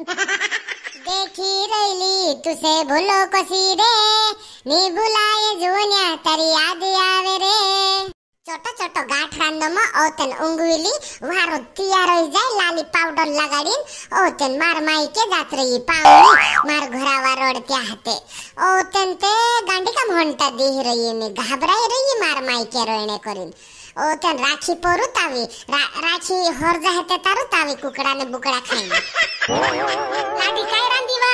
देखी रैली तुसे भूलो कसी रे नी बुलाय जुन्या तरी याद आवे रे छोटो छोटो गाठ रांदम ओतन उंगविली वारो तैयार होई जाय लाली पावडर लगाडीन ओतन मार माई के जात रही पावली मार घरावा त्या हाते ओतन ते गांडी का म्हणता देही रही घाबराई रही मार माई के रोयणे करीन ओतन राखी पोरुतावी रा, राखी हर जाहे ते तारुतावी कुकड़ा ने बुकड़ा खाई लाडी काय रांदीवा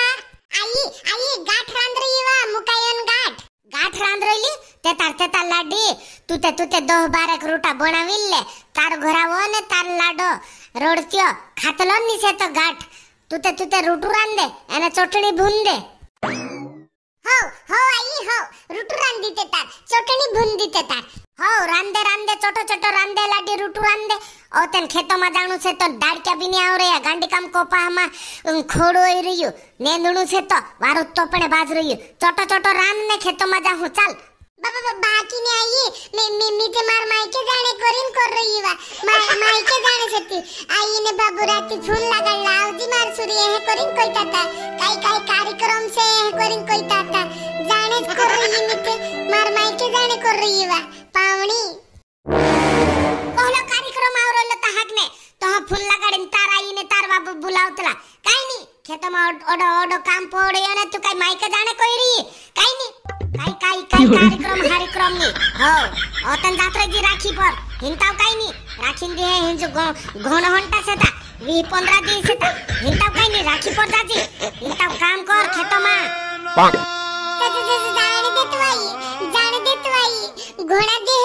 आई आई गाठ रांद रहीवा मुकायन गाठ गाठ रांद रहीली ते तार ते तार लाडी तू ते तू ते दो बारक रूटा बनाविल्ले तार घोरावो ने तार लाडो रोडत्यो खातलो निसे तो गाठ तू ते तू ते रूटू रांदे एने चटणी भून दे हो हो आई हो रूटू रांदी ते तार चटणी भून दी ते तार हाउ रांदे रांदे छोटो छोटो रांदे लाडी रूटू रांदे ओ तन खेतो मा जाणू से तो डाड़ के भी नहीं आव रे गांडी काम कोपा मा खोड़ो ही रहियो नेंदणू से तो वारो तो पणे बाज रहियो छोटो छोटो रांद ने खेतो मा जाहू चल बाबा बा, बाकी ने आई मे मे मी ते मार माई के जाने करीन कर रही वा माई माई के जाने सती आई ने बाबू राती फूल लगल लाव दी मार सूर्य है करीन कोईता था काई काई कार्यक्रम से है करीन कोईता था जाने कर रही मी ते मार माई के जाने कर रही वा ಅವಣಿ ಕೋಲ ಕಾರ್ಯಕ್ರಮ ಅವರಲ್ಲ ತಹಾಗ್ನೆ ತೋ ಫುಲ್ಲ ಕಡೆ ತಾರ ಇನೆ ತಾರ ಬಾಬು ಬುಲಾವತಲ ಕೈನಿ खेतम ओडो ओडो काम पोड़े ने तू तो काई माइक जाने कोई री काई नी काई काई काई कार्यक्रम कार्यक्रम नी हो ओतन जात्रा जी राखी पर हिंताव काई नी राखीन दी है हिंजो घोन हंटा से ता वी पंद्रह दी से ता हिंताव काई नी राखी पर जाजी हिंताव काम कर खेतमा जाने दे तू आई जाने दे तू आई घोड़ा दे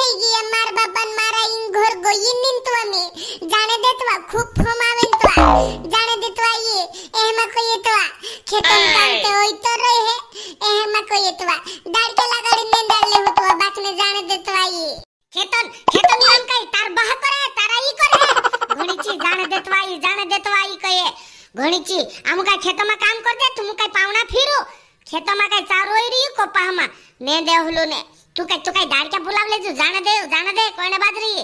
ಒಯ್ಯಿನ್ನಿನ್ ತುವ ಮೀ ಜಾಣದೆ ತುವ ಖುಪ್ ಹೊಮಾವೆನ್ ತುವ ಜಾಣದೆ ತುವ ಈ ಎಹಮ ಕೊಯ್ಯೆ ತುವ ಖೇತನ್ ಕಾಂತೆ ಒಯ್ತೋ ರೈ ಹೆ ಎಹಮ ಕೊಯ್ಯೆ ತುವ ದಾಡ್ಕೆ ಲಗಾಡಿ ನಿನ್ ದಾಡ್ಲೆ ಹುತುವ ಬಾಕನೆ ಜಾಣದೆ ತುವ ಈ ಖೇತನ್ ಖೇತನ್ ನಾನ್ ಕೈ ತಾರ್ ಬಹ ಕೊರೆ ತಾರ ಈ ಕೊರೆ ઘણીચી જાણે દેતવા ઈ જાણે દેતવા ઈ કહે ઘણીચી આમ કાઈ ખેતમાં કામ કર દે તું કાઈ પાવણા ફીરો ખેતમાં કાઈ ચારો હોય રહ્યું કોપામાં ને દેહલું ને તું કાઈ તું કાઈ દાડક્યા બોલાવ લેજો જાણે દે જાણે દે કોઈને બાદ રહીએ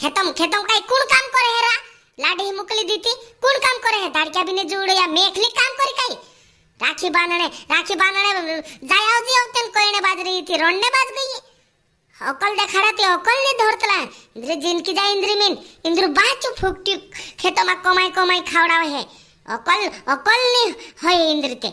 खेतम खेतम काई कुण काम करे हेरा लाडी ही मुकली दीती कुण काम करे है दाड़किया बिने जुड़या मेखली काम करी काई राखी बांधने राखी बांधने जाया जी औतन कोइने बाज रही थी रोने बाज गई अकल देखा रहती अकल ने धरतला इंद्र जिन की जा इंद्र मीन इंद्र बाचू फुकटी खेतम कमाई कमाई खावड़ा है अकल अकल ने है इंद्र के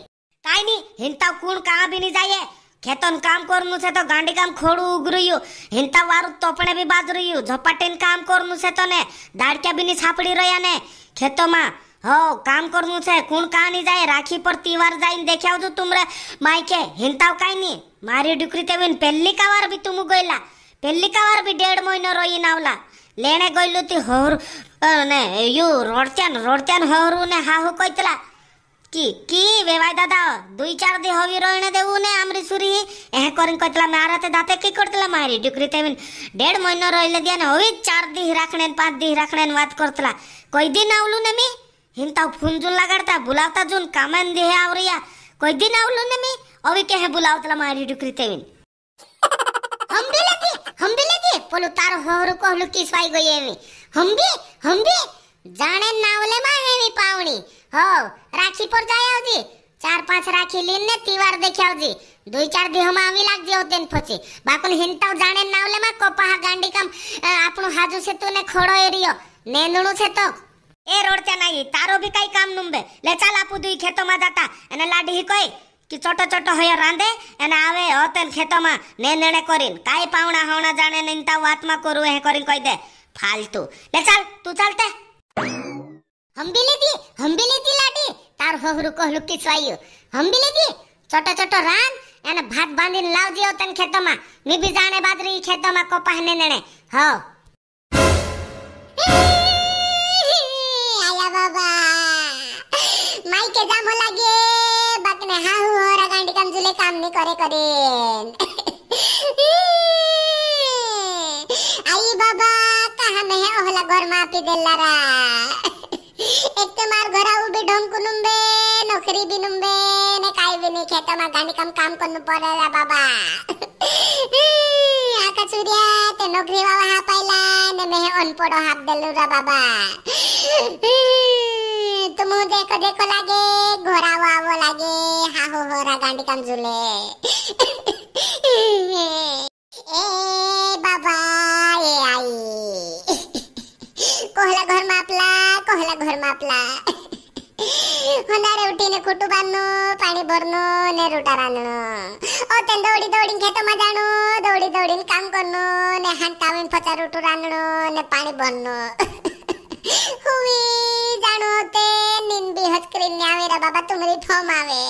काई नहीं हिंता कुण कहां भी नहीं जाए ખેતન કામ કરનું છે તો ગાંડી કામ ખોડું ઉગર્યું હિંતા વારું તોપણે બી બાજ રહ્યું ઝપાટીને કામ કરનું છે તો ને દાડક્યા બીની છાપડી રહ્યા ને ખેતોમાં હો કામ કરનું છે કુણ કાની જાય રાખી પર તીવાર જઈને દેખ્યા આવજો તુમરે માઈકે હિંતાવ કાઈ નહીં મારી ડુકરી તેવીને પહેલી કાવાર બી તુમ ગયેલા પહેલી કાવાર બી ડેઢ મહિનો રોઈને આવલા લેણે ગયેલું તી હોર ને યુ રોડત્યાન રોડત્યાન હોરું ને હાહુ કોઈતલા কি কি বেবাই দাদা দুই চার দি হবি রইনে দেবু নে আমরি সুরি এহ করিন কইতলা মারাতে দাতে কি করতলা মারি ডুকরি তেমিন ডেড় মহিনা রইলে দিয়া না হবি চার দি রাখনেন পাঁচ দি রাখনেন বাত করতলা কই দিন আউলু নেমি हिंता फून जुन लगाड़ता बुलावता जुन कामन दे आवरिया कोई दिन आवलो ने मी अभी कहे बुलावतला मारी डुकरी तेविन हम भी लगे हम भी लगे बोलो तारो होरो को हम लोग किस वाई गए में हम भी हम भी हो राखी पर जाय आवजी चार पाच राखी लीन ने तिवार देखे आवजी দুই চার দিহ আমি লাগজি ও দেন ফচি বাকুন হিনটাও জানেন না হলে মা কপাহা গান্ডি কাম আপনো হাজু সে তো নে খড়ো এরিও নেন্দুড়ু সে তো એ રોડતે નહીં તારો બી કઈ કામ નું બે લે ચાલ આપું દુઈ ખેતોમાં જતા અને લાડી હી કોઈ કે ચોટો ચોટો હોય રાંધે અને આવે હોતેન ખેતોમાં ને નેણે કરીને કાઈ પાવણા હાવણા જાણે નહીં તાવ વાતમાં કરું હે કરીને કહી દે ફાલતુ લે ચાલ તું ચાલતે হম্বিলেদি হম্বিলেদি লাডি তার হহরু কহলু কিছু আইও হম্বিলেদি ছোট ছোট রান এনে ভাত বাঁধিন লাও দিও তন খেতমা মি বি জানে বাদরি খেতমা কো পাহনে নেনে হ আয়া বাবা মাইকে জাম লাগে বাকনে হাহু হরা গান্ডি কাম জুলে কাম নি করে করেন आई बाबा कहा में है ओहला घर मापी दिल्लारा એકતે માર ઘર આવું બે ઢોમ કુનુમ બે નોકરી બી નુમ બે ને કાઈ બી નહીં ખેતર માં ગાની કામ કામ કરનું પડે રે બાબા આકા સૂર્યા તે નોકરી વાળા હા પાયલા ને મેં અનપડો હાપ દેલું રે બાબા तुम देखो देखो लागे घोरा आवो लागे हा हो हो रा गांडी काम झुले आपला ಹೊಂದಾಡೆ ಹುಟ್ಟಿನ ಕುಟುಂಬನ್ನು ಪಾಣಿ ಬರ್ನು ನೆರುಟರನ್ನು ಓತೆ ದೌಡಿ ದೌಡಿ ಘೇತ ಮಜಾಣು ದೌಡಿ ದೌಡಿನ ಕಾಮ್ ಕೊನ್ನು ನೆ ಹಂಟಾವಿನ ಪಚಾರ ಉಟುರಾನು ನೆ ಪಾಣಿ ಬರ್ನು ಹುವಿ જાણો તે નિન બી હચકરીન ને આવે રે બાબા તુમરી ઠોમ આવે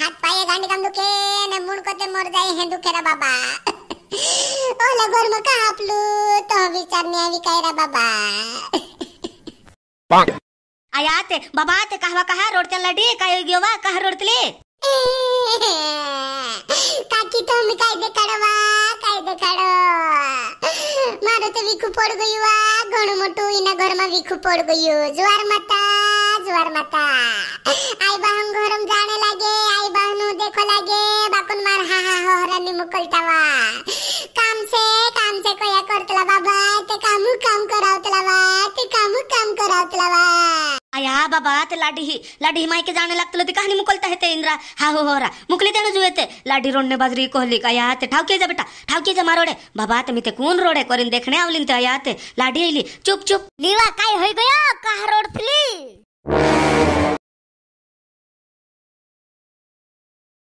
હાથ પાયે ગાંડી કામ દુખે ને મૂળ કોતે મોર જાય હે દુખે રે બાબા ઓલા ઘર માં કા આપલું તો વિચાર ને આવી કાય રે બાબા ಆಯಾತೆ ಬಬಾತೆ ಕಹವ ಕಹ ರೋಡ್ತಲ್ಲಡಿ ಕೈಗ್ಯವ ಕಹ ರೋಡ್ತಲಿ ಕಾಕಿ ತಮ್ಮಿ ಕಾಯ್ದೆ ಕಡವ ಕಾಯ್ದೆ ಕಡ ಮಾರುತ ವಿಕು ಪೋಡ್ ಗಯುವ ಗಣು ಮೊಟ್ಟು ಇನ್ನ ಗರ್ಮ ವಿಕು ಪೋಡ್ ಗಯು ಜುವಾರ್ ಮಾತಾ ಜುವಾರ್ ಮಾತಾ ಆಯ್ ಬಾಹಂ ಗರಂ ಜಾಣೆ लागे ಆಯ್ ಬಾಹನು देखो लागे ಬಾಕುನ್ ಮಾರ್ ಹಾ ಹಾ ಹೊರನಿ ಮುಕಲ್ತವಾ ಕಾ ಅಯ್ಯ ಬಾಬಾ ते लाडी लाडी मायके जाणं लागतं ते कहाणी मुकलता येते इंद्रा हा हो हो रा मुकली त्यानं जू येते लाडी रोडने बाजरी कोहली अया ते ठावके जा बेटा ठावके जा मारोडे बाबा ते मी ते कोण रोडे करीन देखणे आवलीन ते अया ते लाडी येली चुप चुप लीवा काय होय गया का रोड